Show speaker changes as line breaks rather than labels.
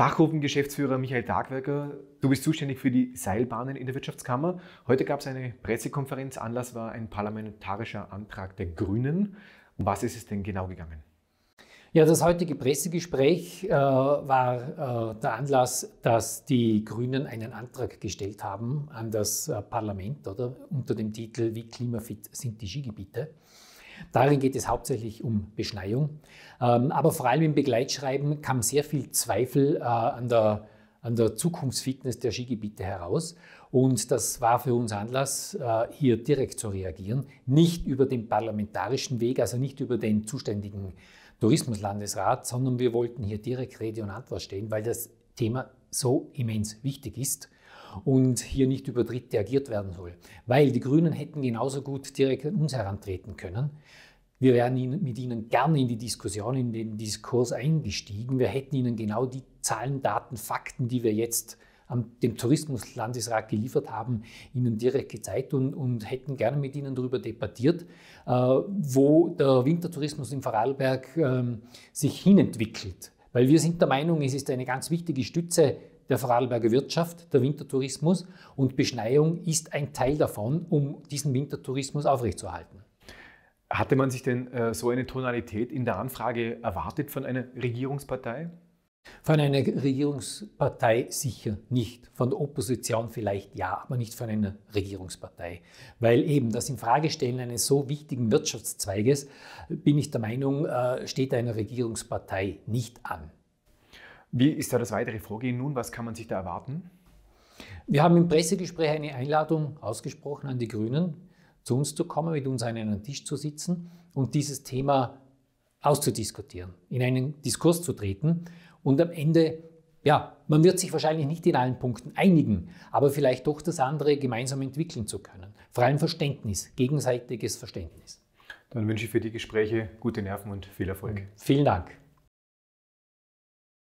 Fachgruppengeschäftsführer Michael Tagwerker, du bist zuständig für die Seilbahnen in der Wirtschaftskammer. Heute gab es eine Pressekonferenz. Anlass war ein parlamentarischer Antrag der Grünen. Um was ist es denn genau gegangen?
Ja, das heutige Pressegespräch äh, war äh, der Anlass, dass die Grünen einen Antrag gestellt haben an das äh, Parlament oder unter dem Titel Wie klimafit sind die Skigebiete? Darin geht es hauptsächlich um Beschneiung. Ähm, aber vor allem im Begleitschreiben kam sehr viel Zweifel äh, an der, an der Zukunftsfitness der Skigebiete heraus. Und das war für uns Anlass, äh, hier direkt zu reagieren. Nicht über den parlamentarischen Weg, also nicht über den zuständigen Tourismuslandesrat, sondern wir wollten hier direkt Rede und Antwort stehen, weil das Thema so immens wichtig ist und hier nicht über Dritte agiert werden soll. Weil die Grünen hätten genauso gut direkt an uns herantreten können. Wir wären mit ihnen gerne in die Diskussion, in den Diskurs eingestiegen. Wir hätten ihnen genau die Zahlen, Daten, Fakten, die wir jetzt am, dem Tourismuslandesrat geliefert haben, ihnen direkt gezeigt und, und hätten gerne mit ihnen darüber debattiert, äh, wo der Wintertourismus in Vorarlberg äh, sich hinentwickelt. Weil wir sind der Meinung, es ist eine ganz wichtige Stütze der Vorarlberger Wirtschaft, der Wintertourismus. Und Beschneiung ist ein Teil davon, um diesen Wintertourismus aufrechtzuerhalten. Hatte man sich denn äh, so eine Tonalität in der Anfrage erwartet von einer Regierungspartei? Von einer Regierungspartei sicher nicht. Von der Opposition vielleicht ja, aber nicht von einer Regierungspartei. Weil eben das Infragestellen eines so wichtigen Wirtschaftszweiges, bin ich der Meinung, äh, steht einer Regierungspartei nicht an. Wie ist da das weitere Vorgehen nun? Was kann man sich da erwarten? Wir haben im Pressegespräch eine Einladung ausgesprochen an die Grünen, zu uns zu kommen, mit uns an einen Tisch zu sitzen und dieses Thema auszudiskutieren, in einen Diskurs zu treten und am Ende, ja, man wird sich wahrscheinlich nicht in allen Punkten einigen, aber vielleicht doch das andere gemeinsam entwickeln zu können. Vor allem Verständnis, gegenseitiges Verständnis. Dann wünsche ich für die Gespräche gute Nerven und viel Erfolg. Vielen Dank.